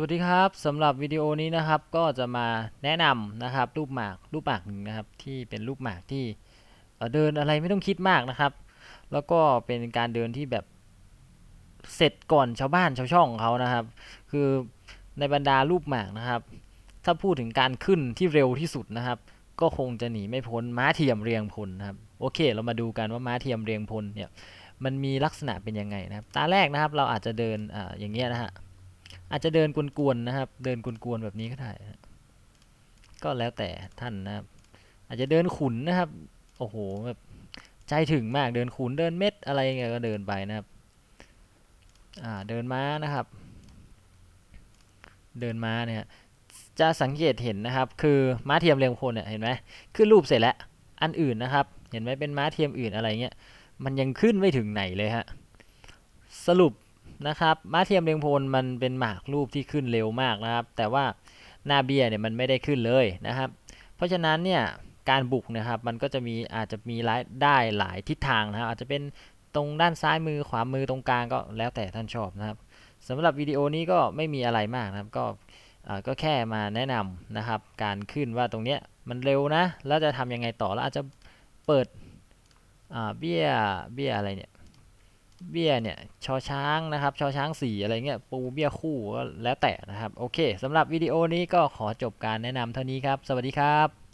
วัสดีครับสำหรับวิดีโอนี้นะครับก็จะมาแนะนำนะครับ รูปหมากรูปหมากหนึ่งนะครับที่เป็นรูปหมากที่เดินอะไรไม่ต้องคิดมากนะครับ แล้วก็เป็นการเดินที่แบบเสร็จก่อนชาวบ้านชาวช่องเขานะครับ คือในบรรดารูปหมากนะครับ ถ้าพูดถึงการขึ้นที่เร็วที่สุดนะครับ ก็คงจะหนีไม่พ้นม้าเทียมเรียงพลนะครับ โอเคเรามาดูกันว่าม้าเทียมเรียงพลเนี่ยมันมีลักษณะเป็นยังไงนะครับ ตาแรกนะครับ เราอาจจะเดินออย่างเงี้ยนะฮะอาจจะเดินกวนๆนะครับ เดินกวนๆแบบนี้ก็ได้ก็แล้วแต่ท่านนะครับ อาจจะเดินขุนนะครับ โอ้โหแบบใจถึงมากเดินขุนเดินเม็ดอะไรเงี้ยก็เดินไปนะครับอ่าเดินม้านะครับ เดินม้าเนี่ยจะสังเกตเห็นนะครับคือม้าเทียมเรียงคนเนี่ยเห็นไหมขึ้นรูปเสร็จแล้วอันอื่นนะครับ เห็นไหมเป็นม้าเทียมอื่นอะไรเงี้ยมันยังขึ้นไม่ถึงไหนเลยฮะสรุปนะครับม้าเทียมเรียงพลมันเป็นหมากรูปที่ขึ้นเร็วมากนะครับ แต่ว่าหน้าเบี้ยเนี่ยมันไม่ได้ขึ้นเลยนะครับ เพราะฉะนั้นเนี่ยการบุกนะครับมันก็จะมีอาจจะมีรายได้หลายทิศทางนะครับ อาจจะเป็นตรงด้านซ้ายมือ ขวามือตรงกลางก็แล้วแต่ท่านชอบนะครับสำหรับวิดีโอนี้ก็ไม่มีอะไรมากนะครับก็ก็แค่มาแนะนำนะครับการขึ้นว่าตรงเนี้ยมันเร็วนะแล้วจะทำยังไงต่อแล้วอาจจะเปิดเบี้ยเบี้ยอะไรเนี่ยเบี้ยเนี่ยชอช้างนะครับชอช้างสีอะไรเงี้ยปูเบี้ยคู่ก็แล้วแต่นะครับ โอเคสำหรับวิดีโอนี้ก็ขอจบการแนะนำเท่านี้ครับ สวัสดีครับ